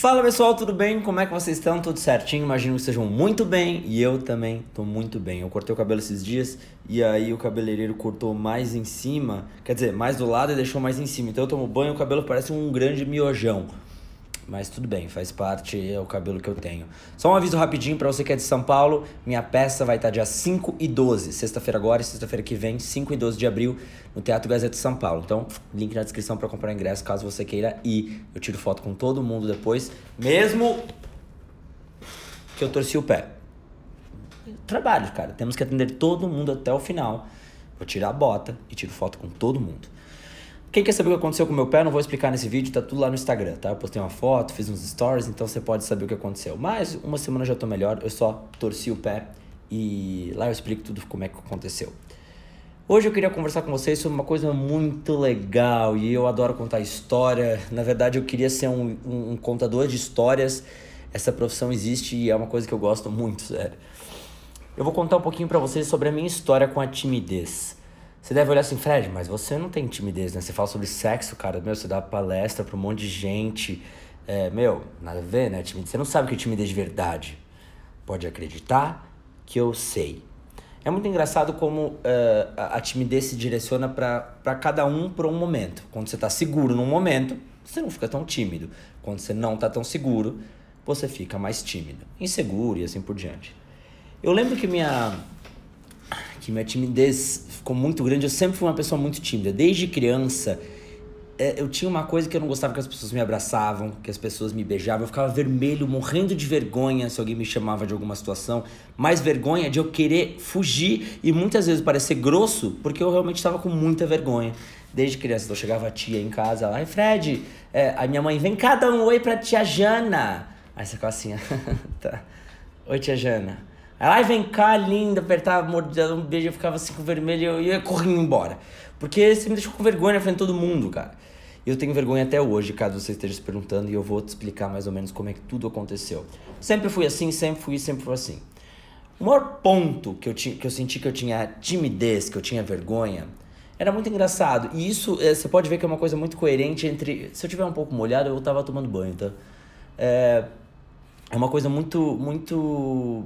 Fala pessoal, tudo bem? Como é que vocês estão? Tudo certinho? Imagino que estejam muito bem e eu também estou muito bem. Eu cortei o cabelo esses dias e aí o cabeleireiro cortou mais em cima, quer dizer, mais do lado e deixou mais em cima. Então eu tomo banho e o cabelo parece um grande miojão. Mas tudo bem, faz parte, é o cabelo que eu tenho. Só um aviso rapidinho para você que é de São Paulo: minha peça vai estar tá dia 5 e 12, sexta-feira agora e sexta-feira que vem, 5 e 12 de abril, no Teatro Gazeta de São Paulo. Então, link na descrição para comprar ingresso caso você queira ir. Eu tiro foto com todo mundo depois, mesmo que eu torci o pé. Trabalho, cara. Temos que atender todo mundo até o final. Vou tirar a bota e tiro foto com todo mundo. Quem quer saber o que aconteceu com meu pé, não vou explicar nesse vídeo, tá tudo lá no Instagram, tá? Eu postei uma foto, fiz uns stories, então você pode saber o que aconteceu. Mas uma semana já tô melhor, eu só torci o pé e lá eu explico tudo como é que aconteceu. Hoje eu queria conversar com vocês sobre uma coisa muito legal e eu adoro contar história. Na verdade, eu queria ser um, um, um contador de histórias. Essa profissão existe e é uma coisa que eu gosto muito, sério. Eu vou contar um pouquinho para vocês sobre a minha história com a timidez. Você deve olhar assim, Fred, mas você não tem timidez, né? Você fala sobre sexo, cara. Meu, você dá palestra pra um monte de gente. É, meu, nada a ver, né? Timidez. Você não sabe o que é timidez de verdade. Pode acreditar que eu sei. É muito engraçado como uh, a timidez se direciona para cada um por um momento. Quando você está seguro num momento, você não fica tão tímido. Quando você não está tão seguro, você fica mais tímido, inseguro e assim por diante. Eu lembro que minha que minha timidez ficou muito grande. Eu sempre fui uma pessoa muito tímida. Desde criança, é, eu tinha uma coisa que eu não gostava que as pessoas me abraçavam, que as pessoas me beijavam. Eu ficava vermelho, morrendo de vergonha se alguém me chamava de alguma situação. Mais vergonha de eu querer fugir e muitas vezes parecer grosso, porque eu realmente estava com muita vergonha. Desde criança, então, eu chegava a tia em casa, lá, Fred, é, a minha mãe, vem cá dá um oi pra tia Jana. Aí você ficava assim, tá. Oi, tia Jana. Ela vem cá, linda, apertava, mordia um beijo, eu ficava assim com vermelho e eu ia correndo embora. Porque você me deixou com vergonha na frente de todo mundo, cara. Eu tenho vergonha até hoje, caso você esteja se perguntando, e eu vou te explicar mais ou menos como é que tudo aconteceu. Sempre fui assim, sempre fui, sempre fui assim. O maior ponto que eu, tinha que eu senti que eu tinha timidez, que eu tinha vergonha, era muito engraçado. E isso, é, você pode ver que é uma coisa muito coerente entre... Se eu tiver um pouco molhado, eu tava tomando banho, tá? É, é uma coisa muito, muito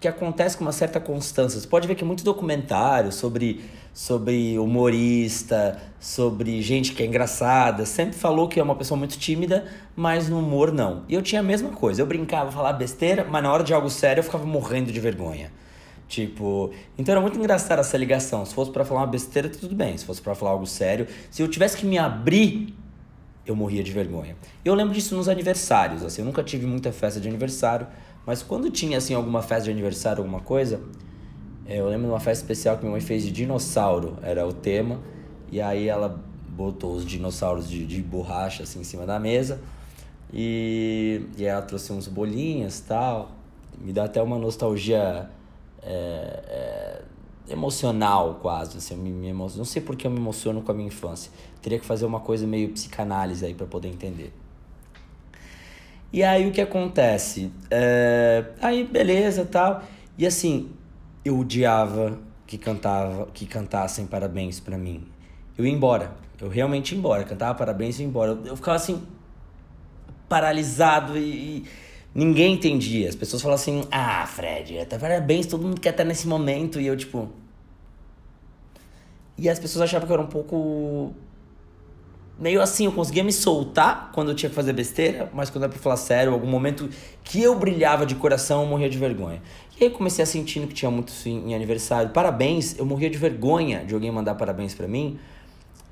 que acontece com uma certa constância. Você pode ver que muitos documentários sobre, sobre humorista, sobre gente que é engraçada, sempre falou que é uma pessoa muito tímida, mas no humor não. E eu tinha a mesma coisa. Eu brincava, falava besteira, mas na hora de algo sério eu ficava morrendo de vergonha. Tipo, então era muito engraçada essa ligação. Se fosse para falar uma besteira, tudo bem. Se fosse para falar algo sério, se eu tivesse que me abrir, eu morria de vergonha. Eu lembro disso nos aniversários, assim, eu nunca tive muita festa de aniversário, mas quando tinha, assim, alguma festa de aniversário, alguma coisa, é, eu lembro de uma festa especial que minha mãe fez de dinossauro, era o tema. E aí ela botou os dinossauros de, de borracha, assim, em cima da mesa. E, e ela trouxe uns bolinhos tal. Me dá até uma nostalgia é, é, emocional, quase. Assim, eu me, me emociono. Não sei porque eu me emociono com a minha infância. Teria que fazer uma coisa meio psicanálise aí para poder entender. E aí o que acontece? É... Aí beleza tal. E assim, eu odiava que cantava, que cantassem parabéns para mim. Eu ia embora. Eu realmente ia embora. Cantava parabéns e ia embora. Eu, eu ficava assim, paralisado e, e, ninguém entendia. As pessoas falavam assim, ah, Fred, até tá, parabéns, todo mundo quer estar tá nesse momento. E eu, tipo. E as pessoas achavam que eu era um pouco meio assim, eu conseguia me soltar quando eu tinha que fazer besteira, mas quando era é pra falar sério, algum momento que eu brilhava de coração, eu morria de vergonha. E aí comecei a sentindo que tinha muito em aniversário. Parabéns, eu morria de vergonha de alguém mandar parabéns para mim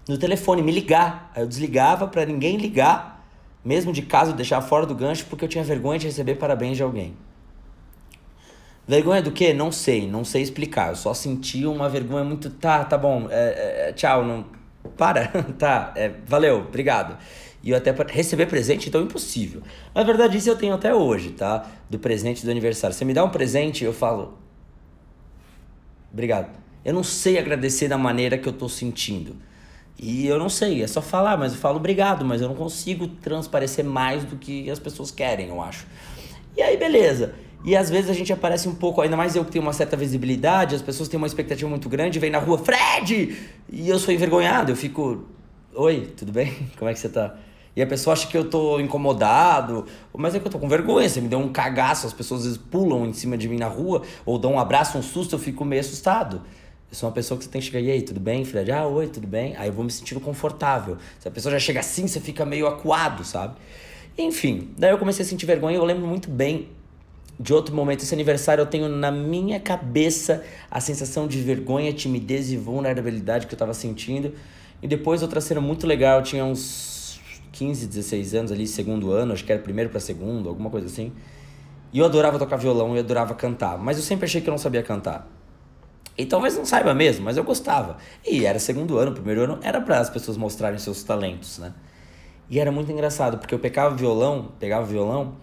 no telefone, me ligar. Aí eu desligava para ninguém ligar, mesmo de casa eu deixava fora do gancho, porque eu tinha vergonha de receber parabéns de alguém. Vergonha do quê? Não sei, não sei explicar. Eu só senti uma vergonha muito. Tá, tá bom, é, é, é tchau, não para, tá, é, valeu, obrigado. E eu até receber presente, então impossível. Na verdade, isso eu tenho até hoje, tá? Do presente do aniversário. Você me dá um presente, eu falo. Obrigado. Eu não sei agradecer da maneira que eu tô sentindo. E eu não sei, é só falar, mas eu falo obrigado, mas eu não consigo transparecer mais do que as pessoas querem, eu acho. E aí, beleza. E às vezes a gente aparece um pouco, ainda mais eu que tenho uma certa visibilidade, as pessoas têm uma expectativa muito grande, vem na rua, Fred! E eu sou envergonhado, eu fico, oi, tudo bem? Como é que você tá? E a pessoa acha que eu tô incomodado, mas é que eu tô com vergonha, você me deu um cagaço, as pessoas às vezes pulam em cima de mim na rua, ou dão um abraço, um susto, eu fico meio assustado. Eu sou uma pessoa que você tem que chegar, e aí, tudo bem, Fred? Ah, oi, tudo bem? Aí eu vou me sentindo confortável. Se a pessoa já chega assim, você fica meio acuado, sabe? Enfim, daí eu comecei a sentir vergonha, eu lembro muito bem de outro momento. Esse aniversário eu tenho na minha cabeça a sensação de vergonha, timidez e vulnerabilidade que eu tava sentindo. E depois outra cena muito legal, eu tinha uns 15, 16 anos ali, segundo ano, acho que era primeiro para segundo, alguma coisa assim. E eu adorava tocar violão, eu adorava cantar, mas eu sempre achei que eu não sabia cantar. E talvez não saiba mesmo, mas eu gostava. E era segundo ano, primeiro ano, era para as pessoas mostrarem seus talentos, né? E era muito engraçado, porque eu pegava violão, pegava violão,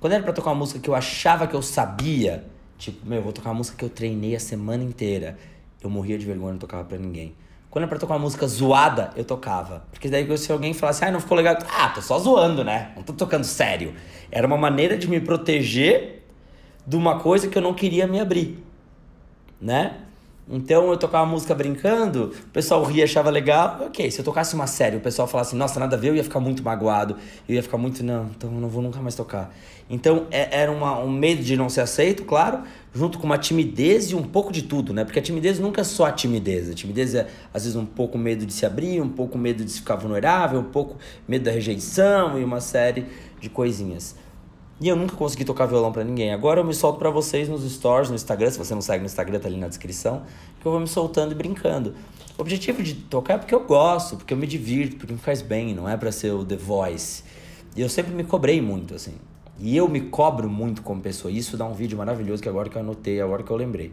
quando era pra tocar uma música que eu achava que eu sabia, tipo, meu, vou tocar uma música que eu treinei a semana inteira, eu morria de vergonha, não tocava pra ninguém. Quando era pra tocar uma música zoada, eu tocava. Porque daí se alguém falasse, ah, não ficou legal, ah, tô só zoando, né? Não tô tocando sério. Era uma maneira de me proteger de uma coisa que eu não queria me abrir, né? Então eu tocava música brincando, o pessoal ria, achava legal. Ok, se eu tocasse uma série, o pessoal falasse, nossa, nada a ver, eu ia ficar muito magoado. Eu ia ficar muito, não, então eu não vou nunca mais tocar. Então é, era uma, um medo de não ser aceito, claro, junto com uma timidez e um pouco de tudo, né? Porque a timidez nunca é só a timidez. A timidez é, às vezes, um pouco medo de se abrir, um pouco medo de ficar vulnerável, um pouco medo da rejeição e uma série de coisinhas. E eu nunca consegui tocar violão para ninguém. Agora eu me solto para vocês nos stories, no Instagram. Se você não segue no Instagram, tá ali na descrição. Que eu vou me soltando e brincando. O objetivo de tocar é porque eu gosto, porque eu me divirto, porque me faz bem. Não é para ser o The Voice. E eu sempre me cobrei muito, assim. E eu me cobro muito como pessoa. Isso dá um vídeo maravilhoso que agora que eu anotei, agora que eu lembrei.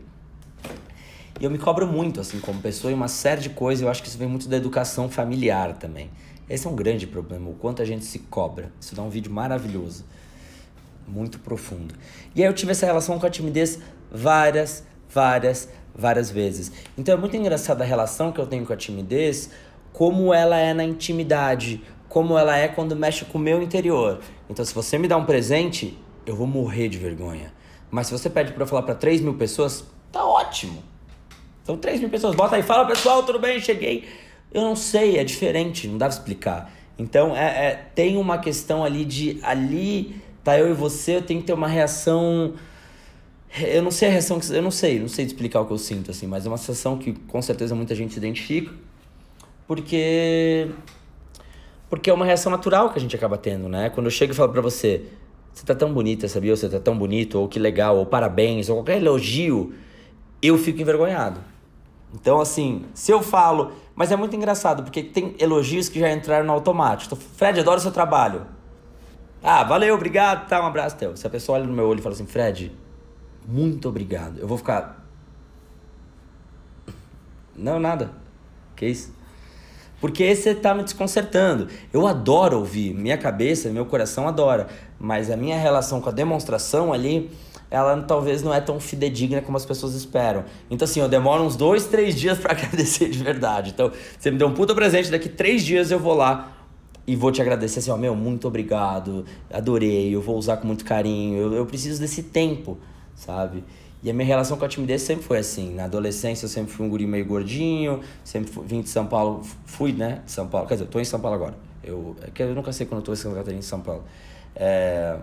E eu me cobro muito, assim, como pessoa, e uma série de coisas. Eu acho que isso vem muito da educação familiar também. Esse é um grande problema, o quanto a gente se cobra. Isso dá um vídeo maravilhoso muito profunda. E aí eu tive essa relação com a timidez várias, várias, várias vezes. Então é muito engraçada a relação que eu tenho com a timidez, como ela é na intimidade, como ela é quando mexe com o meu interior. Então se você me dá um presente, eu vou morrer de vergonha. Mas se você pede para falar para 3 mil pessoas, tá ótimo. Então 3 mil pessoas, bota aí, fala pessoal, tudo bem, cheguei. Eu não sei, é diferente, não dá pra explicar. Então é, é tem uma questão ali de ali tá eu e você, eu tenho que ter uma reação. Eu não sei a reação que. Eu não sei, não sei explicar o que eu sinto, assim, mas é uma sensação que com certeza muita gente se identifica. Porque. Porque é uma reação natural que a gente acaba tendo, né? Quando eu chego e falo pra você, você tá tão bonita, sabia? Ou você tá tão bonito, ou que legal, ou parabéns, ou qualquer elogio, eu fico envergonhado. Então, assim, se eu falo. Mas é muito engraçado, porque tem elogios que já entraram no automático. Então, Fred, adoro seu trabalho. Ah, valeu, obrigado, tá, um abraço, teu. Se a pessoa olha no meu olho e fala assim, Fred, muito obrigado. Eu vou ficar. Não, nada. Que isso? Porque você tá me desconcertando. Eu adoro ouvir, minha cabeça, meu coração adora, mas a minha relação com a demonstração ali, ela talvez não é tão fidedigna como as pessoas esperam. Então assim, eu demoro uns dois, três dias para agradecer de verdade. Então, você me deu um puta presente, daqui três dias eu vou lá e vou te agradecer assim, ó, meu, muito obrigado, adorei, eu vou usar com muito carinho, eu, eu preciso desse tempo, sabe? E a minha relação com a timidez sempre foi assim. Na adolescência eu sempre fui um guri meio gordinho, sempre fui, vim de São Paulo, fui, né? São Paulo, quer dizer, eu tô em São Paulo agora. Eu, é eu nunca sei quando eu tô em Santa Catarina em São Paulo. É,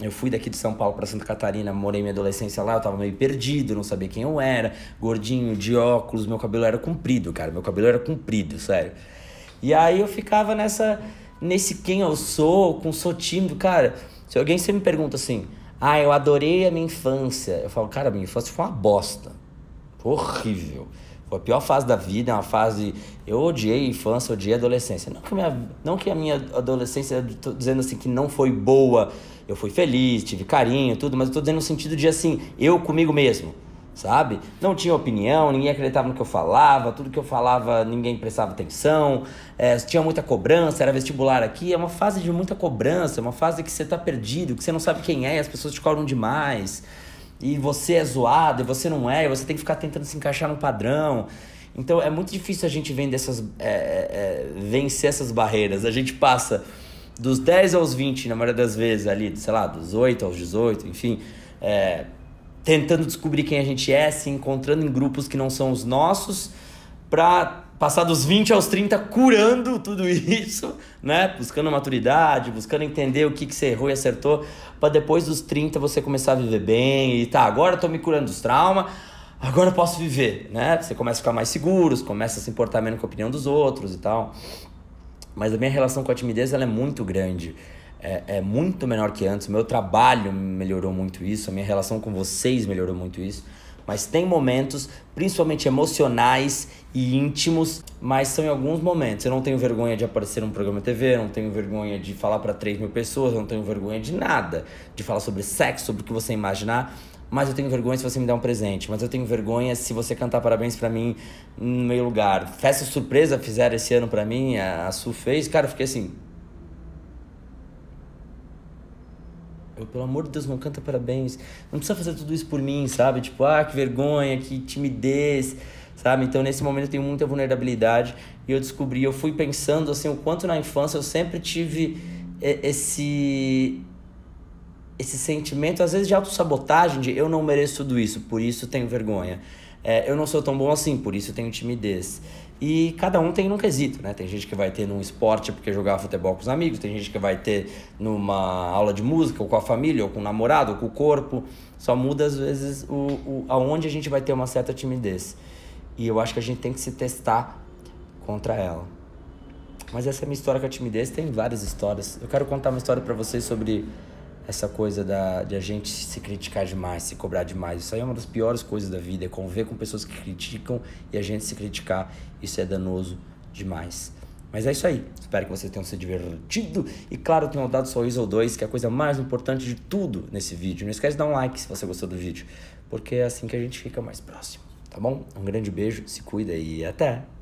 eu fui daqui de São Paulo para Santa Catarina, morei minha adolescência lá, eu tava meio perdido, não sabia quem eu era, gordinho, de óculos, meu cabelo era comprido, cara, meu cabelo era comprido, sério. E aí eu ficava nessa nesse quem eu sou, com sou tímido, cara. Se alguém sempre me pergunta assim: "Ah, eu adorei a minha infância". Eu falo: "Cara, minha infância foi uma bosta. horrível. Foi a pior fase da vida, é uma fase eu odiei a infância, odiei a adolescência. Não que, minha, não que a minha adolescência tô dizendo assim que não foi boa. Eu fui feliz, tive carinho, tudo, mas eu tô dizendo no sentido de assim, eu comigo mesmo sabe? Não tinha opinião, ninguém acreditava no que eu falava, tudo que eu falava ninguém prestava atenção, é, tinha muita cobrança, era vestibular aqui, é uma fase de muita cobrança, é uma fase que você tá perdido, que você não sabe quem é, as pessoas te cobram demais, e você é zoado, e você não é, e você tem que ficar tentando se encaixar no padrão. Então é muito difícil a gente vender essas, é, é, é vencer essas barreiras. A gente passa dos 10 aos 20, na maioria das vezes, ali, sei lá, dos 8 aos 18, enfim. É, tentando descobrir quem a gente é, se encontrando em grupos que não são os nossos, para passar dos 20 aos 30 curando tudo isso, né? Buscando maturidade, buscando entender o que, que você errou e acertou, para depois dos 30 você começar a viver bem e tá, agora eu tô me curando dos traumas, agora eu posso viver, né? Você começa a ficar mais seguro, começa a se importar menos com a opinião dos outros e tal. Mas a minha relação com a timidez ela é muito grande é, é muito menor que antes. meu trabalho melhorou muito isso, a minha relação com vocês melhorou muito isso. Mas tem momentos, principalmente emocionais e íntimos, mas são em alguns momentos. Eu não tenho vergonha de aparecer num programa de TV, não tenho vergonha de falar para 3 mil pessoas, não tenho vergonha de nada, de falar sobre sexo, sobre o que você imaginar mas eu tenho vergonha se você me der um presente, mas eu tenho vergonha se você cantar parabéns para mim no meio lugar. Festa surpresa fizeram esse ano para mim, a, a Su fez, cara, eu fiquei assim, Eu, pelo amor de Deus, não canta parabéns. Não precisa fazer tudo isso por mim, sabe? Tipo, ah, que vergonha, que timidez, sabe? Então, nesse momento eu tenho muita vulnerabilidade e eu descobri, eu fui pensando assim, o quanto na infância eu sempre tive é, esse esse sentimento, às vezes de autossabotagem, de eu não mereço tudo isso, por isso tenho vergonha. É, eu não sou tão bom assim, por isso tenho timidez. E cada um tem um quesito, né? Tem gente que vai ter num esporte porque jogar futebol com os amigos, tem gente que vai ter numa aula de música, ou com a família, ou com o namorado, ou com o corpo. Só muda às vezes o, o, aonde a gente vai ter uma certa timidez. E eu acho que a gente tem que se testar contra ela. Mas essa é a minha história com a timidez, tem várias histórias. Eu quero contar uma história para vocês sobre essa coisa da, de a gente se criticar demais, se cobrar demais. Isso aí é uma das piores coisas da vida, é conviver com pessoas que criticam e a gente se criticar. Isso é danoso demais. Mas é isso aí. Espero que vocês tenham se divertido e, claro, tenham dado sorriso ou dois, que é a coisa mais importante de tudo nesse vídeo. Não esquece de dar um like se você gostou do vídeo, porque é assim que a gente fica mais próximo, tá bom? Um grande beijo, se cuida e até!